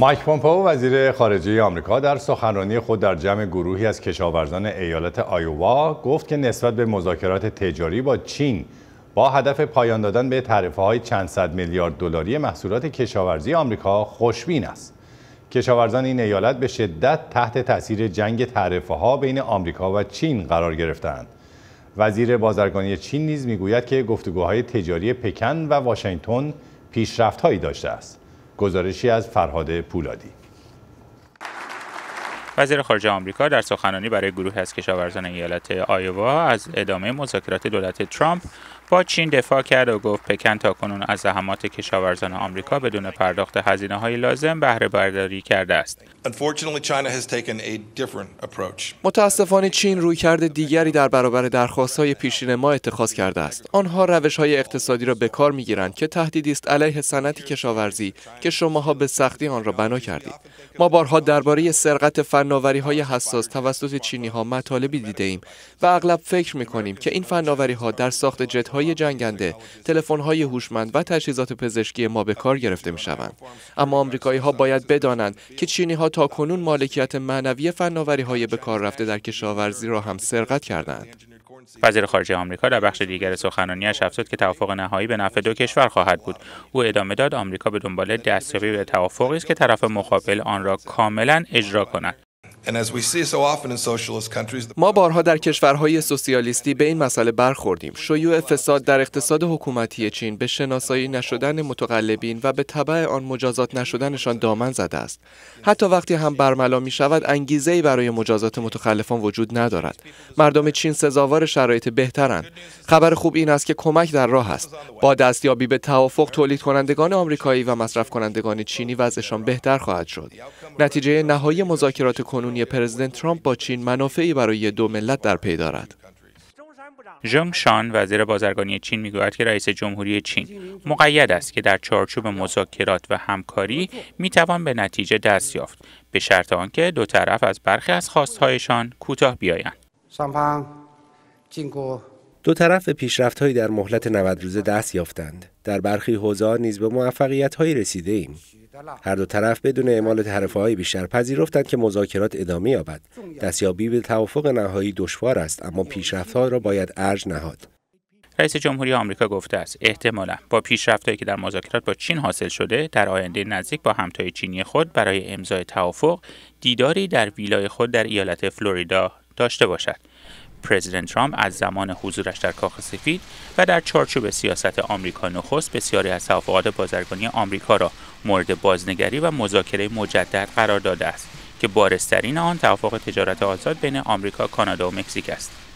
مایک پومپو وزیر خارجه آمریکا در سخنرانی خود در جمع گروهی از کشاورزان ایالت آیووا گفت که نسبت به مذاکرات تجاری با چین با هدف پایان دادن به تعرفه های چند صد میلیارد دلاری محصولات کشاورزی آمریکا خوشبین است. کشاورزان این ایالت به شدت تحت تاثیر جنگ تعرفه ها بین آمریکا و چین قرار گرفتند. وزیر بازرگانی چین نیز میگوید که گفتگوهای تجاری پکن و واشنگتن هایی داشته است. گزارشی از فرهاد پولادی وزیر خارجه آمریکا در سخنانی برای گروه از کشاورزان ایالت آیوا از ادامه مذاکرات دولت ترامپ با چین دفاع کرد و گفت پکن تاکنون از زحمات کشاورزان آمریکا بدون پرداخت هزینه های لازم بهره برداری کرده است. متاسفانه چین روی کرده دیگری در برابر درخواست های پیشین ما اتخاذ کرده است. آنها روش های اقتصادی را به کار می گیرند که تهدیدی است علیه صنعت کشاورزی که شماها به سختی آن را بنا کردید. ما بارها درباره سرقت فناوری های حساس توسط چینی ها مطالبی دیده ایم و اغلب فکر می که این فناوری ها در ساخت جت های جنگنده، تلفن های هوشمند و تجهیزات پزشکی ما به کار گرفته می شوند. اما آمریکایی ها باید بدانند که چینی ها تا کنون مالکیت معنوی فناوری های به کار رفته در کشاورزی را هم سرقت کردند. وزیر خارجه آمریکا در بخش دیگر سخنرانیاش افزود که توافق نهایی به نفع دو کشور خواهد بود او ادامه داد آمریکا به دنبال دستیابی به توافقی است که طرف مقابل آن را کاملا اجرا کند ما بارها در کشورهای سوسیالیستی به این مسئله برخوردیم. شیوع فساد در اقتصاد حکومتی چین به شناسایی نشدن متقلبین و به طبع آن مجازات نشدنشان دامن زده است. حتی وقتی هم برملا می شود انگیزه ای برای مجازات متخلفان وجود ندارد. مردم چین سزاوار شرایط بهترند. خبر خوب این است که کمک در راه است. با دستیابی به توافق تولید کنندگان آمریکایی و مصرف کنندگان چینی وضعشان بهتر خواهد شد. نتیجه نهایی مذاکرات کنونی جهانی پرزیدنت ترامپ با چین منافعی برای دو ملت در پی دارد. ژنگ شان وزیر بازرگانی چین میگوید که رئیس جمهوری چین مقید است که در چارچوب مذاکرات و همکاری میتوان به نتیجه دست یافت به شرط آنکه دو طرف از برخی از خواستهایشان کوتاه بیایند دو طرف پیشرفتهایی در مهلت 90 روزه دست یافتند در برخی حوزه نیز به هایی رسیده ایم هر دو طرف بدون اعمال تعرفه های بیشتر پذیرفتند که مذاکرات ادامه یابد دستیابی به توافق نهایی دشوار است اما پیشرفتها را باید ارج نهاد رئیس جمهوری آمریکا گفته است احتمالا با پیشرفتهایی که در مذاکرات با چین حاصل شده در آینده نزدیک با همتای چینی خود برای امضای توافق دیداری در ویلای خود در ایالت فلوریدا داشته باشد پرزیدنت ترامپ از زمان حضورش در کاخ سفید و در چارچوب سیاست آمریکا نخست بسیاری از توافقات بازرگانی آمریکا را مورد بازنگری و مذاکره مجدد قرار داده است که بارسترین آن توافق تجارت آزاد بین آمریکا کانادا و مکزیک است